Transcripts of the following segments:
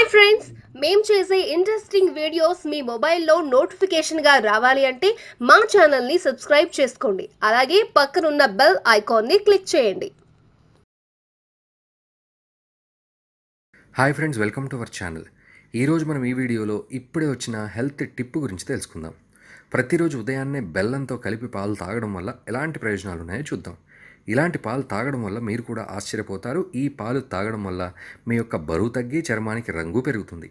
hi friends మేము చేసే interesting videos మీ మొబైల్లో నోటిఫికేషన్గా రావాలి అంటే మా ఛానల్ని సబ్స్క్రైబ్ చేసుకోండి అలాగే పక్కనున్న బెల్ ఐకాన్ని క్లిక్ చేయండి hi friends welcome to our channel ఈరోజు మనం ఈ వీడియోలో ఇప్పుడే వచ్చిన హెల్త్ టిప్ గురించి తెలుసుకుందాం ప్రతిరోజు ఉదయాన్నే బెల్లంతో కలిపి పాలు తాగడం వల్ల ఎలాంటి ప్రయోజనాలు ఉన్నాయో చూద్దాం ఇలాంటి పాలు తాగడం వల్ల మీరు కూడా ఆశ్చర్యపోతారు ఈ పాలు తాగడం వల్ల మీ యొక్క బరువు తగ్గి చర్మానికి రంగు పెరుగుతుంది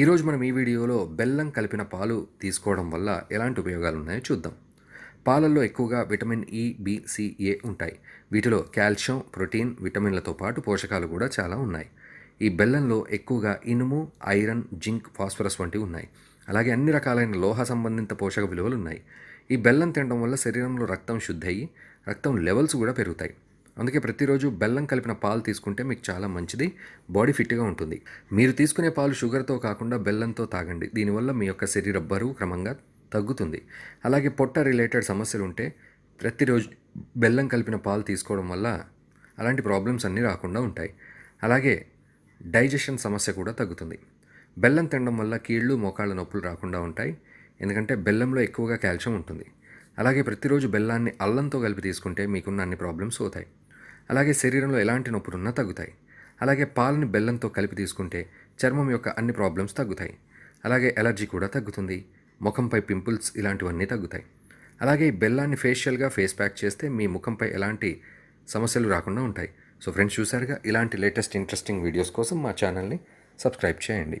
ఈరోజు మనం ఈ వీడియోలో బెల్లం కలిపిన పాలు తీసుకోవడం వల్ల ఎలాంటి ఉపయోగాలు ఉన్నాయో చూద్దాం పాలల్లో ఎక్కువగా విటమిన్ ఈ e, బిసిఏ ఉంటాయి వీటిలో కాల్షియం ప్రోటీన్ విటమిన్లతో పాటు పోషకాలు కూడా చాలా ఉన్నాయి ఈ బెల్లంలో ఎక్కువగా ఇనుము ఐరన్ జింక్ ఫాస్ఫరస్ వంటివి ఉన్నాయి అలాగే అన్ని రకాలైన లోహ సంబంధిత పోషక విలువలు ఉన్నాయి ఈ బెల్లం తినడం వల్ల శరీరంలో రక్తం శుద్ధి అయ్యి రక్తం లెవెల్స్ కూడా పెరుగుతాయి అందుకే ప్రతిరోజు బెల్లం కలిపిన పాలు తీసుకుంటే మీకు చాలా మంచిది బాడీ ఫిట్గా ఉంటుంది మీరు తీసుకునే పాలు షుగర్తో కాకుండా బెల్లంతో తాగండి దీనివల్ల మీ యొక్క శరీర బరువు క్రమంగా తగ్గుతుంది అలాగే పొట్ట రిలేటెడ్ సమస్యలు ఉంటే ప్రతిరోజు బెల్లం కలిపిన పాలు తీసుకోవడం వల్ల అలాంటి ప్రాబ్లమ్స్ అన్నీ రాకుండా ఉంటాయి అలాగే డైజెషన్ సమస్య కూడా తగ్గుతుంది బెల్లం తినడం వల్ల కీళ్ళు మోకాళ్ళ నొప్పులు రాకుండా ఉంటాయి ఎందుకంటే బెల్లంలో ఎక్కువగా కాల్షియం ఉంటుంది అలాగే ప్రతిరోజు బెల్లాన్ని అల్లంతో కలిపి తీసుకుంటే మీకున్న అన్ని ప్రాబ్లమ్స్ అవుతాయి అలాగే శరీరంలో ఎలాంటి నొప్పులున్నా తగ్గుతాయి అలాగే పాలని బెల్లంతో కలిపి తీసుకుంటే చర్మం యొక్క అన్ని ప్రాబ్లమ్స్ తగ్గుతాయి అలాగే ఎలర్జీ కూడా తగ్గుతుంది ముఖంపై పింపుల్స్ ఇలాంటివన్నీ తగ్గుతాయి అలాగే ఈ బెల్లాన్ని ఫేషియల్గా ఫేస్ ప్యాక్ చేస్తే మీ ముఖంపై ఎలాంటి సమస్యలు రాకుండా ఉంటాయి సో ఫ్రెండ్స్ చూసారుగా ఇలాంటి లేటెస్ట్ ఇంట్రెస్టింగ్ వీడియోస్ కోసం మా ఛానల్ని సబ్స్క్రైబ్ చేయండి